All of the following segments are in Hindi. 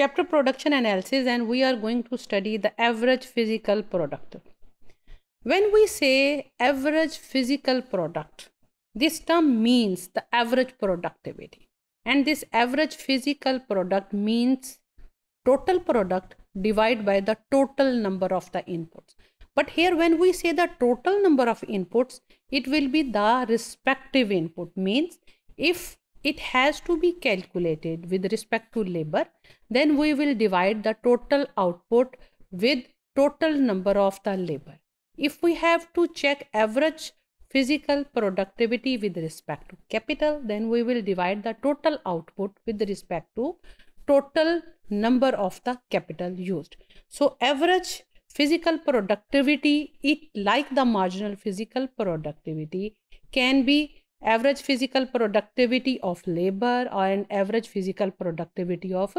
chapter production analysis and we are going to study the average physical product. When we say average physical product, this term means the average productivity and this average physical product means total product divided by the total number of the inputs. But here when we say the total number of inputs, it will be the respective input means if it has to be calculated with respect to labor then we will divide the total output with total number of the labor if we have to check average physical productivity with respect to capital then we will divide the total output with respect to total number of the capital used so average physical productivity it like the marginal physical productivity can be average physical productivity of labor or an average physical productivity of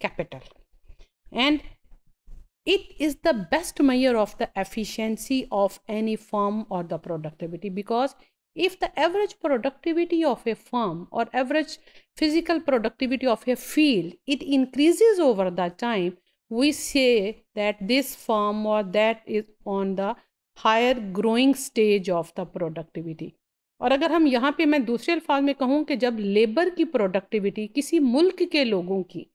capital. And it is the best measure of the efficiency of any firm or the productivity because if the average productivity of a firm or average physical productivity of a field it increases over the time we say that this firm or that is on the higher growing stage of the productivity और अगर हम यहाँ पे मैं दूसरे अल्फाज में कहूँ कि जब लेबर की प्रोडक्टिविटी किसी मुल्क के लोगों की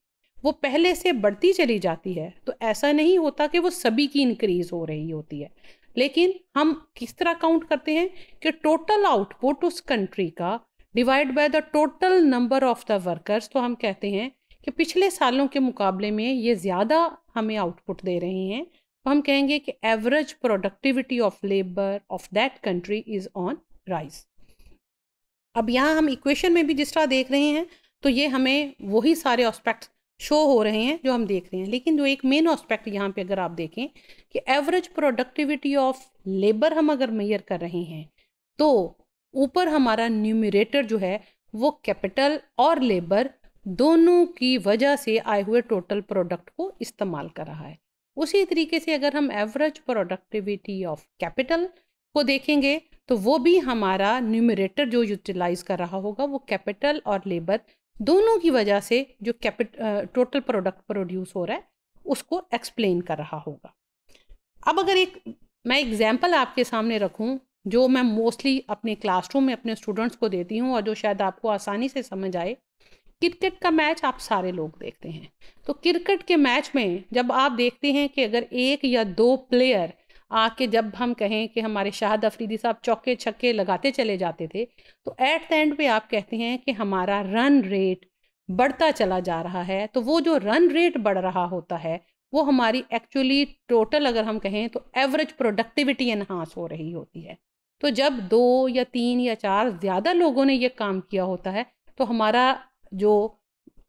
वो पहले से बढ़ती चली जाती है तो ऐसा नहीं होता कि वो सभी की इंक्रीज़ हो रही होती है लेकिन हम किस तरह काउंट करते हैं कि टोटल आउटपुट उस कंट्री का divide by the total number of the workers तो हम कहते हैं कि पिछले सालों के मुकाबले में ये ज़्यादा हमें आउटपुट दे रहे हैं तो हम कहेंगे कि average productivity of labour of that country is on rise अब यहाँ हम इक्वेशन में भी जिस तरह देख रहे हैं तो ये हमें वही सारे ऑस्पेक्ट शो हो रहे हैं जो हम देख रहे हैं लेकिन जो एक मेन ऑस्पेक्ट यहाँ पे अगर आप देखें कि एवरेज प्रोडक्टिविटी ऑफ लेबर हम अगर मैयर कर रहे हैं तो ऊपर हमारा न्यूमिरेटर जो है वो कैपिटल और लेबर दोनों की वजह से आए हुए टोटल प्रोडक्ट को इस्तेमाल कर रहा है उसी तरीके से अगर हम एवरेज प्रोडक्टिविटी ऑफ कैपिटल को देखेंगे तो वो भी हमारा न्यूमरेटर जो यूटिलाइज कर रहा होगा वो कैपिटल और लेबर दोनों की वजह से जो कैपिट टोटल प्रोडक्ट प्रोड्यूस हो रहा है उसको एक्सप्लेन कर रहा होगा अब अगर एक मैं एग्जाम्पल आपके सामने रखूं जो मैं मोस्टली अपने क्लासरूम में अपने स्टूडेंट्स को देती हूं और जो शायद आपको आसानी से समझ आए क्रिकेट का मैच आप सारे लोग देखते हैं तो क्रिकेट के मैच में जब आप देखते हैं कि अगर एक या दो प्लेयर आके जब हम कहें कि हमारे शाहद अफरीदी साहब चौके छक्के लगाते चले जाते थे तो ऐट द एंड पे आप कहते हैं कि हमारा रन रेट बढ़ता चला जा रहा है तो वो जो रन रेट बढ़ रहा होता है वो हमारी एक्चुअली टोटल अगर हम कहें तो एवरेज प्रोडक्टिविटी इन्हांस हो रही होती है तो जब दो या तीन या चार ज़्यादा लोगों ने ये काम किया होता है तो हमारा जो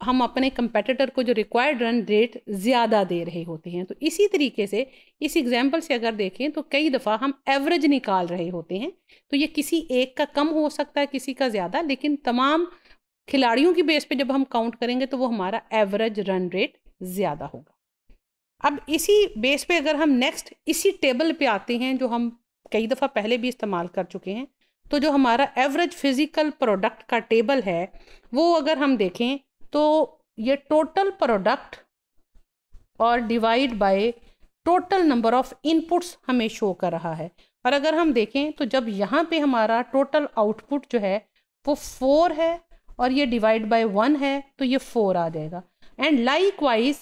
हम अपने कंपेटिटर को जो रिक्वायर्ड रन रेट ज़्यादा दे रहे होते हैं तो इसी तरीके से इस एग्जाम्पल से अगर देखें तो कई दफ़ा हम एवरेज निकाल रहे होते हैं तो ये किसी एक का कम हो सकता है किसी का ज़्यादा लेकिन तमाम खिलाड़ियों की बेस पे जब हम काउंट करेंगे तो वो हमारा एवरेज रन रेट ज़्यादा होगा अब इसी बेस पे अगर हम नेक्स्ट इसी टेबल पे आते हैं जो हम कई दफ़ा पहले भी इस्तेमाल कर चुके हैं तो जो हमारा एवरेज फिज़िकल प्रोडक्ट का टेबल है वो अगर हम देखें तो ये टोटल प्रोडक्ट और divide by total number of inputs हमें शो कर रहा है और अगर हम देखें तो जब यहाँ पे हमारा टोटल आउटपुट जो है वो फोर है और ये डिवाइड बाय वन है तो ये फोर आ जाएगा and likewise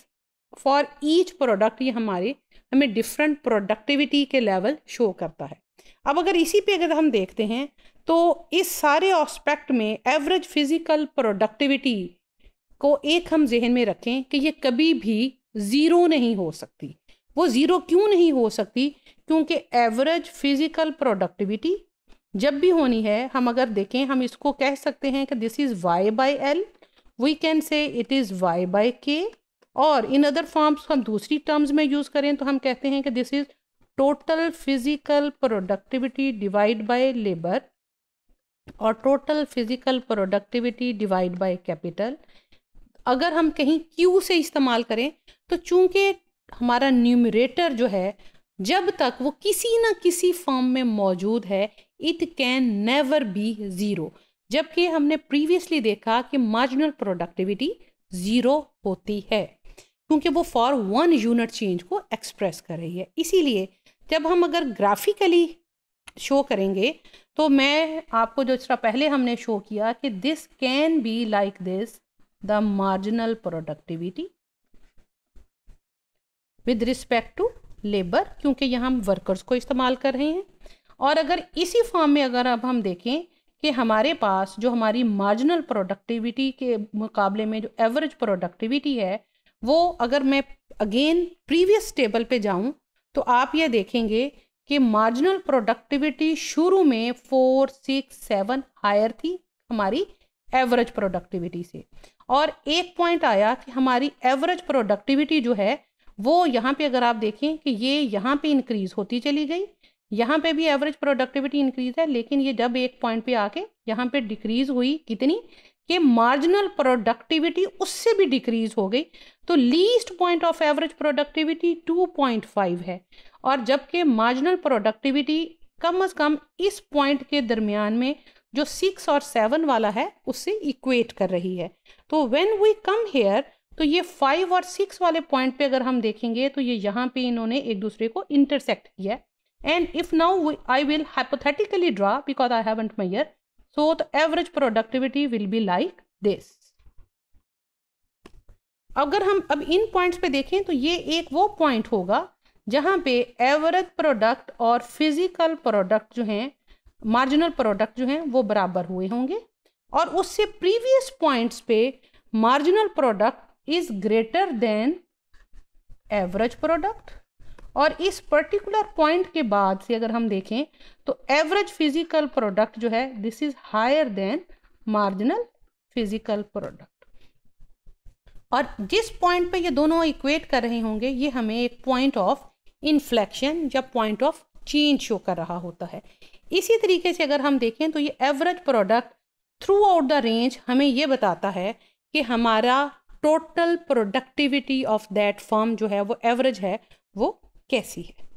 for each product ये हमारे हमें डिफरेंट प्रोडक्टिविटी के लेवल शो करता है अब अगर इसी पे अगर हम देखते हैं तो इस सारे ऑस्पेक्ट में एवरेज फिजिकल प्रोडक्टिविटी को एक हम जहन में रखें कि ये कभी भी ज़ीरो नहीं हो सकती वो ज़ीरो क्यों नहीं हो सकती क्योंकि एवरेज फिज़िकल प्रोडक्टिविटी जब भी होनी है हम अगर देखें हम इसको कह सकते हैं कि this is Y by L we can say it is Y by K और इन अदर फॉर्म्स हम दूसरी टर्म्स में यूज़ करें तो हम कहते हैं कि this is total physical productivity divide by labour और total physical productivity divide by capital अगर हम कहीं क्यू से इस्तेमाल करें तो चूंकि हमारा न्यूमरेटर जो है जब तक वो किसी ना किसी फॉर्म में मौजूद है it can never be zero जबकि हमने प्रीवियसली देखा कि मार्जिनल प्रोडक्टिविटी ज़ीरो होती है क्योंकि वो फॉर वन यूनिट चेंज को एक्सप्रेस कर रही है इसीलिए जब हम अगर ग्राफिकली शो करेंगे तो मैं आपको जो इस पहले हमने शो किया कि this can be like this the marginal productivity with respect to labor क्योंकि यहाँ हम workers को इस्तेमाल कर रहे हैं और अगर इसी फॉर्म में अगर अब हम देखें कि हमारे पास जो हमारी मार्जिनल प्रोडक्टिविटी के मुकाबले में जो एवरेज प्रोडक्टिविटी है वो अगर मैं अगेन प्रीवियस टेबल पे जाऊं तो आप ये देखेंगे कि मार्जिनल प्रोडक्टिविटी शुरू में फोर सिक्स सेवन हायर थी हमारी एवरेज प्रोडक्टिविटी से और एक पॉइंट आया कि हमारी एवरेज प्रोडक्टिविटी जो है वो यहाँ पे अगर आप देखें कि ये यहाँ पे इंक्रीज होती चली गई यहाँ पे भी एवरेज प्रोडक्टिविटी इंक्रीज है लेकिन ये जब एक पॉइंट पे आके यहाँ पे डिक्रीज हुई कितनी कि मार्जिनल प्रोडक्टिविटी उससे भी डिक्रीज हो गई तो least point of average productivity 2.5 है और जबकि मार्जिनल प्रोडक्टिविटी कम अज कम इस पॉइंट के दरमियान में जो सिक्स और सेवन वाला है उससे इक्वेट कर रही है तो वेन वी कम हेयर तो ये फाइव और सिक्स वाले पॉइंट पे अगर हम देखेंगे तो ये यहाँ पे इन्होंने एक दूसरे को इंटरसेक्ट किया and if now I will hypothetically draw because I haven't measured so the average productivity will be like this अगर हम अब इन पॉइंट्स पे देखें तो ये एक वो पॉइंट होगा जहां पे एवरेज प्रोडक्ट और फिजिकल प्रोडक्ट जो हैं मार्जिनल प्रोडक्ट जो हैं वो बराबर हुए होंगे और उससे प्रीवियस पॉइंट्स पे marginal product is greater than average product और इस पर्टिकुलर पॉइंट के बाद से अगर हम देखें तो एवरेज फिजिकल प्रोडक्ट जो है this is higher than marginal physical product और जिस पॉइंट पे ये दोनों इक्वेट कर रहे होंगे ये हमें एक पॉइंट ऑफ इन्फ्लेक्शन या पॉइंट ऑफ चेंज शो कर रहा होता है इसी तरीके से अगर हम देखें तो ये average product throughout the range हमें ये बताता है कि हमारा total productivity of that firm जो है वो एवरेज है वो कैसी है